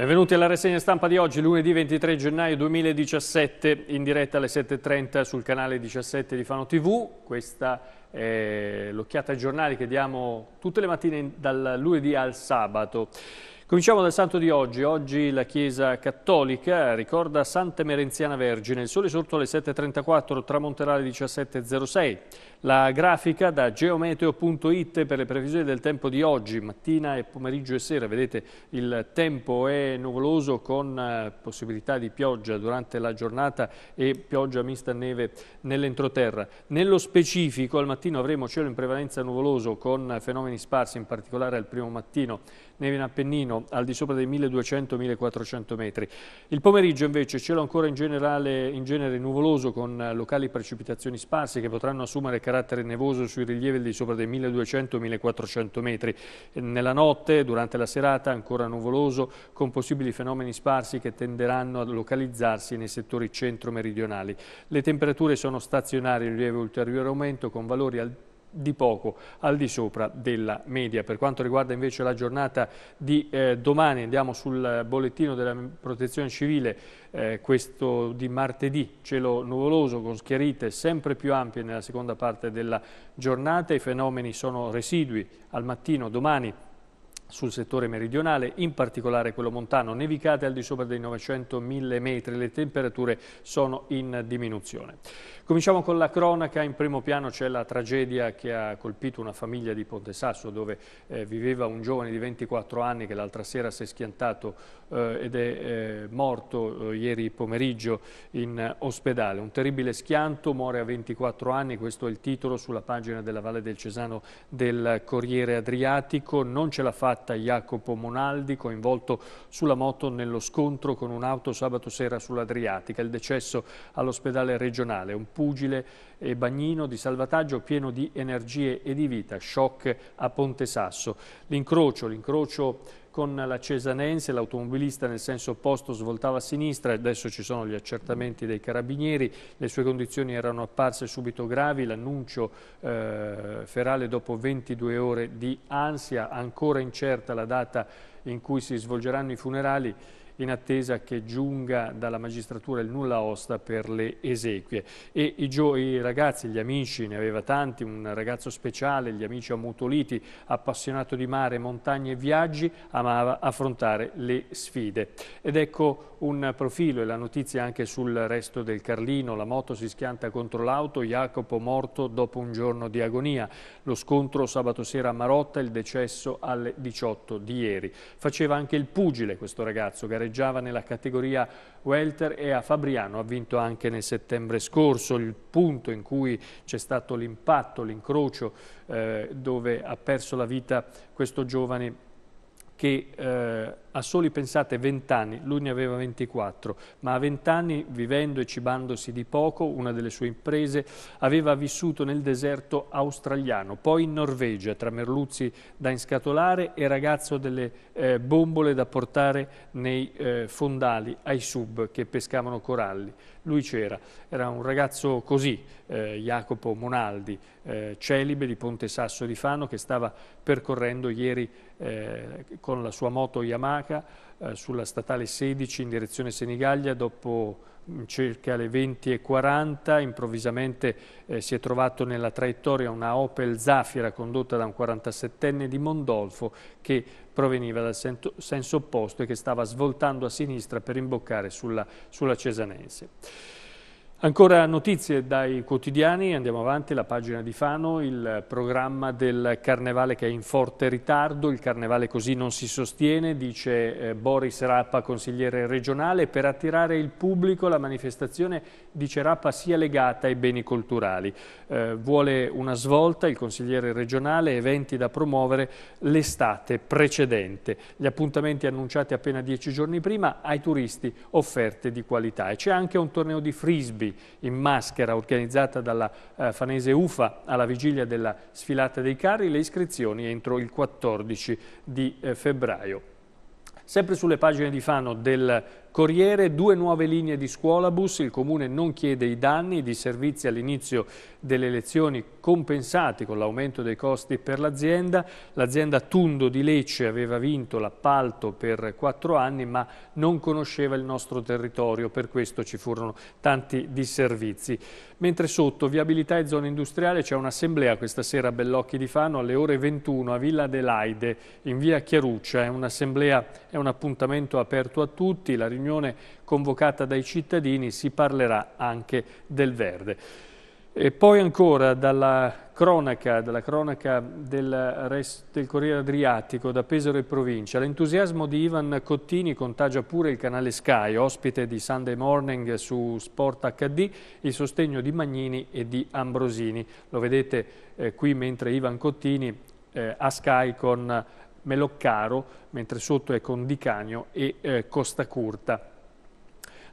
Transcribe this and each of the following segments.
Benvenuti alla rassegna stampa di oggi, lunedì 23 gennaio 2017, in diretta alle 7.30 sul canale 17 di Fano TV. Questa è l'occhiata ai giornali che diamo tutte le mattine dal lunedì al sabato. Cominciamo dal santo di oggi. Oggi la Chiesa Cattolica ricorda Santa Emerenziana Vergine. Il sole sorto alle 7.34, tramonterà alle 17.06. La grafica da geometeo.it per le previsioni del tempo di oggi, mattina e pomeriggio e sera. Vedete il tempo è nuvoloso con eh, possibilità di pioggia durante la giornata e pioggia mista a neve nell'entroterra. Nello specifico al mattino avremo cielo in prevalenza nuvoloso con fenomeni sparsi, in particolare al primo mattino neve in Appennino al di sopra dei 1200-1400 metri. Il pomeriggio invece cielo ancora in, generale, in genere nuvoloso con eh, locali precipitazioni sparse che potranno assumere carattere nevoso sui rilievi al di sopra dei 1200-1400 metri. Nella notte, durante la serata, ancora nuvoloso con possibili fenomeni sparsi che tenderanno a localizzarsi nei settori centro-meridionali. Le temperature sono stazionarie in lieve ulteriore aumento con valori al di poco al di sopra della media. Per quanto riguarda invece la giornata di eh, domani, andiamo sul bollettino della protezione civile, eh, questo di martedì, cielo nuvoloso con schiarite sempre più ampie nella seconda parte della giornata, i fenomeni sono residui al mattino domani sul settore meridionale, in particolare quello montano, nevicate al di sopra dei 900.000 metri, le temperature sono in diminuzione. Cominciamo con la cronaca, in primo piano c'è la tragedia che ha colpito una famiglia di Ponte Sasso dove eh, viveva un giovane di 24 anni che l'altra sera si è schiantato eh, ed è eh, morto eh, ieri pomeriggio in ospedale. Un terribile schianto, muore a 24 anni, questo è il titolo sulla pagina della Valle del Cesano del Corriere Adriatico, non ce l'ha fatta fatta Jacopo Monaldi, coinvolto sulla moto nello scontro con un'auto sabato sera sull'Adriatica. Il decesso all'ospedale regionale. Un pugile e bagnino di salvataggio pieno di energie e di vita. Shock a Ponte Sasso. L'incrocio, l'incrocio con la Cesanense, l'automobilista nel senso opposto svoltava a sinistra, adesso ci sono gli accertamenti dei carabinieri, le sue condizioni erano apparse subito gravi, l'annuncio eh, ferale dopo 22 ore di ansia, ancora incerta la data in cui si svolgeranno i funerali in attesa che giunga dalla magistratura il nulla osta per le esequie. E i, i ragazzi, gli amici, ne aveva tanti, un ragazzo speciale, gli amici ammutoliti, appassionato di mare, montagne e viaggi, amava affrontare le sfide. Ed ecco un profilo e la notizia anche sul resto del Carlino, la moto si schianta contro l'auto, Jacopo morto dopo un giorno di agonia. Lo scontro sabato sera a Marotta, il decesso alle 18 di ieri. Faceva anche il pugile questo ragazzo, gareggiato gareggiava nella categoria welter e a Fabriano ha vinto anche nel settembre scorso, il punto in cui c'è stato l'impatto, l'incrocio eh, dove ha perso la vita questo giovane che... Eh, a soli, pensate, 20 anni, lui ne aveva 24, ma a 20 anni, vivendo e cibandosi di poco, una delle sue imprese, aveva vissuto nel deserto australiano, poi in Norvegia, tra merluzzi da inscatolare e ragazzo delle eh, bombole da portare nei eh, fondali ai sub che pescavano coralli. Lui c'era, era un ragazzo così, eh, Jacopo Monaldi, eh, celibe di Ponte Sasso di Fano, che stava percorrendo ieri eh, con la sua moto Yamaha Monaca, eh, sulla statale 16 in direzione Senigallia, dopo mm, circa le 20.40 improvvisamente eh, si è trovato nella traiettoria una Opel Zafira condotta da un 47enne di Mondolfo che proveniva dal sento, senso opposto e che stava svoltando a sinistra per imboccare sulla, sulla Cesanese. Ancora notizie dai quotidiani, andiamo avanti, la pagina di Fano, il programma del carnevale che è in forte ritardo, il carnevale così non si sostiene, dice eh, Boris Rappa, consigliere regionale, per attirare il pubblico la manifestazione, dice Rappa, sia legata ai beni culturali. Eh, vuole una svolta il consigliere regionale, eventi da promuovere l'estate precedente, gli appuntamenti annunciati appena dieci giorni prima ai turisti offerte di qualità e c'è anche un torneo di frisbee in maschera organizzata dalla eh, Fanese UFA alla vigilia della sfilata dei carri, le iscrizioni entro il 14 di eh, febbraio. Sempre sulle pagine di Fano del Corriere, due nuove linee di scuolabus, il Comune non chiede i danni di servizi all'inizio delle elezioni compensati con l'aumento dei costi per l'azienda. L'azienda Tundo di Lecce aveva vinto l'appalto per quattro anni ma non conosceva il nostro territorio, per questo ci furono tanti disservizi. Mentre sotto viabilità e zona industriale c'è un'assemblea questa sera a Bellocchi di Fano alle ore 21 a Villa Adelaide in via Chiaruccia. È un'assemblea, è un appuntamento aperto a tutti. La riunione convocata dai cittadini si parlerà anche del verde. E poi ancora dalla cronaca, dalla cronaca del, del, Corriere Adriatico da Pesaro e provincia, l'entusiasmo di Ivan Cottini contagia pure il canale Sky, ospite di Sunday Morning su Sport HD, il sostegno di Magnini e di Ambrosini. Lo vedete eh, qui mentre Ivan Cottini eh, a Sky con Meloccaro, mentre sotto è Condicagno e eh, Costa Curta.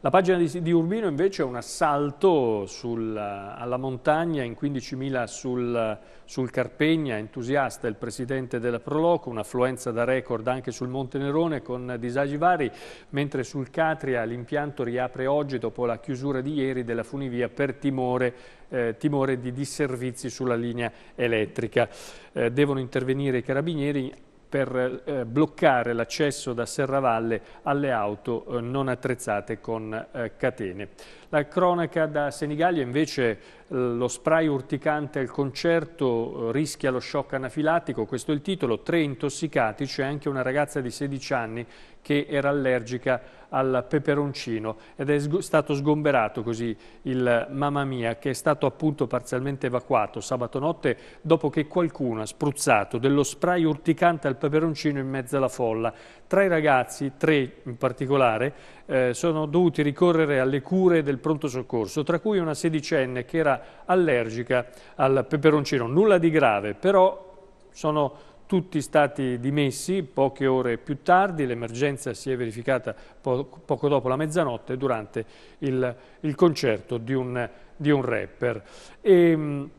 La pagina di, di, Urbino invece è un assalto sul, alla montagna in 15.000 sul, sul, Carpegna, entusiasta il presidente della Proloco, un'affluenza da record anche sul Monte Nerone con disagi vari, mentre sul Catria l'impianto riapre oggi dopo la chiusura di ieri della funivia per timore eh, timore di disservizi sulla linea elettrica. Eh, devono intervenire i carabinieri per eh, bloccare l'accesso da Serravalle alle auto eh, non attrezzate con eh, catene. La cronaca da Senigallia invece eh, lo spray urticante al concerto eh, rischia lo shock anafilattico, questo è il titolo, tre intossicati, c'è anche una ragazza di 16 anni che era allergica al peperoncino ed è stato sgomberato così il Mamma Mia che è stato appunto parzialmente evacuato sabato notte dopo che qualcuno ha spruzzato dello spray urticante al peperoncino in mezzo alla folla. Tra i ragazzi, tre in particolare, eh, sono dovuti ricorrere alle cure del pronto soccorso, tra cui una sedicenne che era allergica al peperoncino. Nulla di grave, però sono tutti stati dimessi poche ore più tardi, l'emergenza si è verificata poco dopo la mezzanotte durante il, il concerto di un, di un rapper. E, ehm,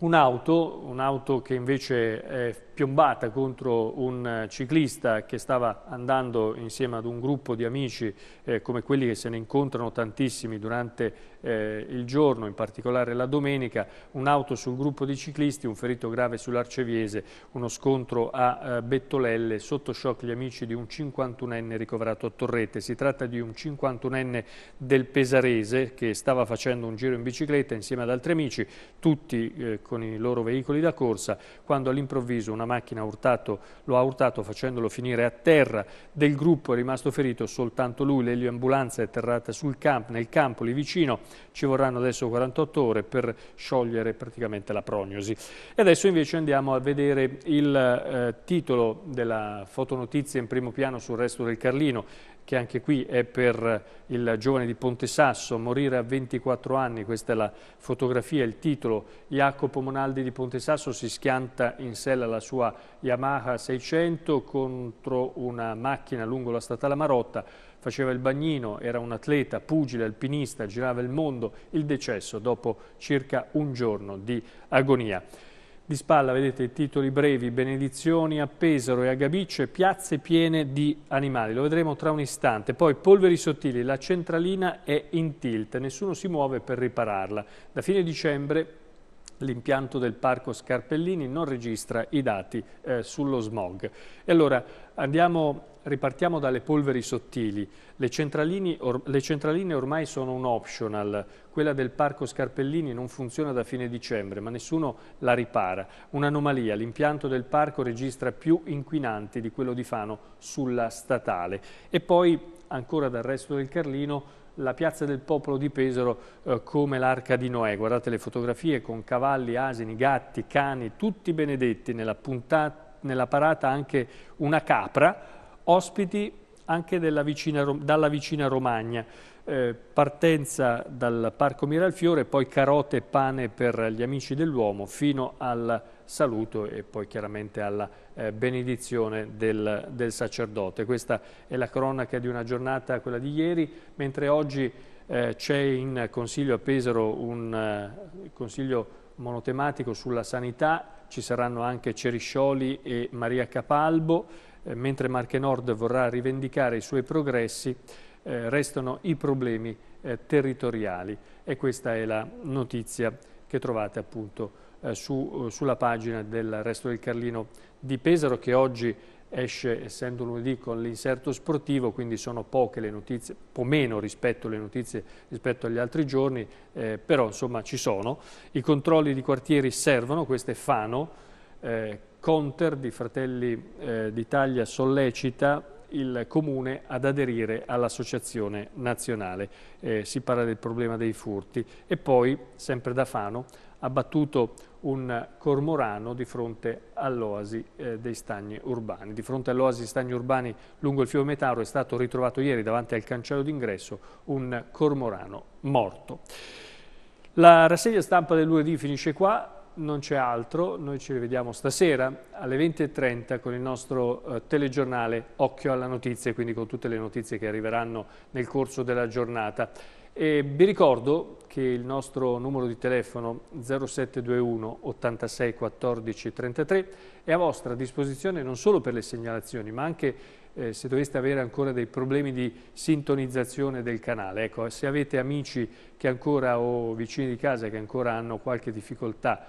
Un'auto, un'auto che invece è piombata contro un ciclista che stava andando insieme ad un gruppo di amici eh, come quelli che se ne incontrano tantissimi durante eh, il giorno, in particolare la domenica, un'auto sul gruppo di ciclisti, un ferito grave sull'Arceviese, uno scontro a eh, Bettolelle, sotto shock gli amici di un 51enne ricoverato a Torrette. Si tratta di un 51enne del Pesarese che stava facendo un giro in bicicletta insieme ad altri amici, tutti eh, con i loro veicoli da corsa quando all'improvviso una macchina urtato, lo ha urtato facendolo finire a terra. Del gruppo è rimasto ferito soltanto lui, l'elioambulanza è atterrata camp nel campo lì vicino, ci vorranno adesso 48 ore per sciogliere praticamente la prognosi. E adesso invece andiamo a vedere il eh, titolo della fotonotizia in primo piano sul resto del Carlino che anche qui è per il giovane di Ponte Sasso, morire a 24 anni, questa è la fotografia, il titolo, Jacopo Monaldi di Ponte Sasso si schianta in sella la sua Yamaha 600 contro una macchina lungo la statale Marotta, faceva il bagnino, era un atleta, pugile, alpinista, girava il mondo, il decesso dopo circa un giorno di agonia. Di spalla vedete i titoli brevi, benedizioni a Pesaro e a Gabice, piazze piene di animali, lo vedremo tra un istante. Poi polveri sottili, la centralina è in tilt, nessuno si muove per ripararla. Da fine dicembre l'impianto del parco Scarpellini non registra i dati eh, sullo smog. E allora andiamo Ripartiamo dalle polveri sottili. Le, or le centraline ormai sono un optional. Quella del parco Scarpellini non funziona da fine dicembre, ma nessuno la ripara. Un'anomalia. L'impianto del parco registra più inquinanti di quello di Fano sulla statale. E poi, ancora dal resto del Carlino, la piazza del popolo di Pesaro eh, come l'arca di Noè. Guardate le fotografie con cavalli, asini, gatti, cani, tutti benedetti. Nella, puntata, nella parata anche una capra ospiti anche vicina, dalla vicina Romagna. Eh, partenza dal Parco Miralfiore, poi carote e pane per gli amici dell'uomo fino al saluto e poi chiaramente alla eh, benedizione del, del, sacerdote. Questa è la cronaca di una giornata, quella di ieri, mentre oggi eh, c'è in consiglio a Pesaro un eh, consiglio monotematico sulla sanità, ci saranno anche Ceriscioli e Maria Capalbo eh, mentre Marche Nord vorrà rivendicare i suoi progressi, eh, restano i problemi eh, territoriali e questa è la notizia che trovate appunto eh, su, eh, sulla pagina del Resto del Carlino di Pesaro che oggi esce essendo lunedì con l'inserto sportivo quindi sono poche le notizie un po' meno rispetto alle notizie rispetto agli altri giorni eh, però insomma ci sono i controlli di quartieri servono questo è Fano eh, Conter di Fratelli eh, d'Italia sollecita il Comune ad aderire all'associazione nazionale. Eh, si parla del problema dei furti e poi, sempre da Fano, ha battuto un cormorano di fronte all'oasi eh, dei stagni urbani. Di fronte all'oasi dei stagni urbani lungo il fiume Tauro è stato ritrovato ieri davanti al cancello d'ingresso un cormorano morto. La rassegna stampa del lunedì finisce qua, non c'è altro, noi ci rivediamo stasera alle 20.30 con il nostro eh, telegiornale Occhio alla Notizia, quindi con tutte le notizie che arriveranno nel corso della giornata. E vi ricordo che il nostro numero di telefono 0721 86 14 33 è a vostra disposizione non solo per le segnalazioni ma anche eh, se doveste avere ancora dei problemi di sintonizzazione del canale. Ecco, se avete amici che ancora o vicini di casa che ancora hanno qualche difficoltà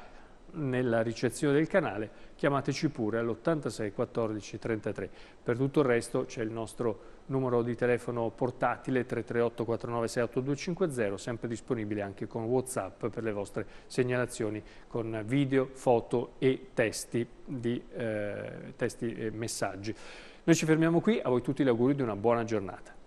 nella ricezione del canale, chiamateci pure all'86 14 33. Per tutto il resto c'è il nostro numero di telefono portatile 338 4968 sempre disponibile anche con Whatsapp per le vostre segnalazioni con video, foto e testi, di, eh, testi e messaggi. Noi ci fermiamo qui, a voi tutti gli auguri di una buona giornata.